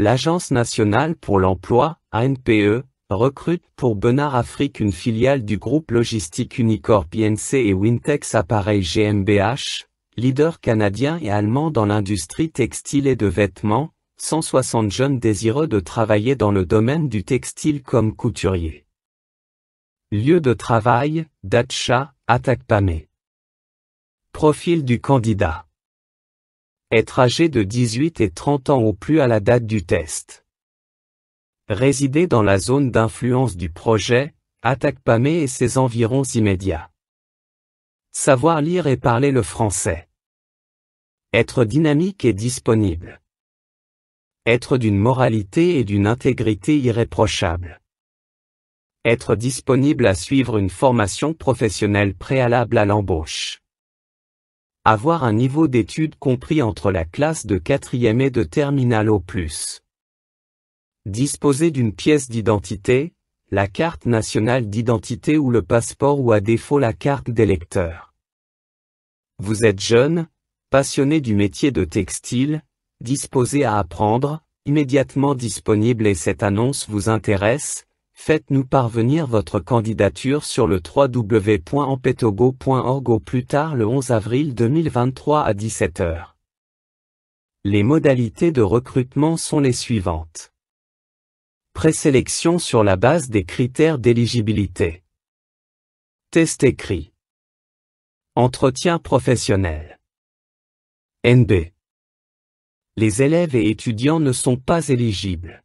L'Agence nationale pour l'emploi, ANPE, recrute pour Benard Afrique une filiale du groupe logistique Unicorp INC et Wintex Appareil GmbH, leader canadien et allemand dans l'industrie textile et de vêtements, 160 jeunes désireux de travailler dans le domaine du textile comme couturier. Lieu de travail, Datcha, Atakpamé. Profil du candidat. Être âgé de 18 et 30 ans au plus à la date du test. Résider dans la zone d'influence du projet, attaque Pamé et ses environs immédiats. Savoir lire et parler le français. Être dynamique et disponible. Être d'une moralité et d'une intégrité irréprochables. Être disponible à suivre une formation professionnelle préalable à l'embauche avoir un niveau d'études compris entre la classe de quatrième et de terminale au plus. Disposer d'une pièce d'identité, la carte nationale d'identité ou le passeport ou à défaut la carte des lecteurs. Vous êtes jeune, passionné du métier de textile, disposé à apprendre, immédiatement disponible et cette annonce vous intéresse, Faites-nous parvenir votre candidature sur le www.empetogo.org au plus tard le 11 avril 2023 à 17h. Les modalités de recrutement sont les suivantes. Présélection sur la base des critères d'éligibilité. Test écrit. Entretien professionnel. NB. Les élèves et étudiants ne sont pas éligibles.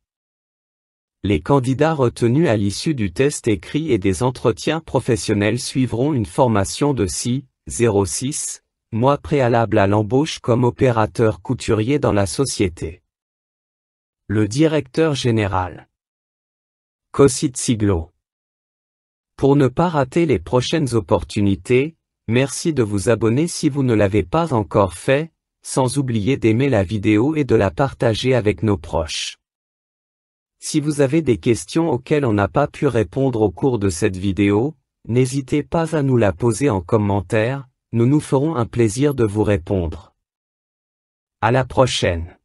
Les candidats retenus à l'issue du test écrit et des entretiens professionnels suivront une formation de 6, 06 mois préalable à l'embauche comme opérateur couturier dans la société. Le directeur général. Cosit Siglo. Pour ne pas rater les prochaines opportunités, merci de vous abonner si vous ne l'avez pas encore fait, sans oublier d'aimer la vidéo et de la partager avec nos proches. Si vous avez des questions auxquelles on n'a pas pu répondre au cours de cette vidéo, n'hésitez pas à nous la poser en commentaire, nous nous ferons un plaisir de vous répondre. À la prochaine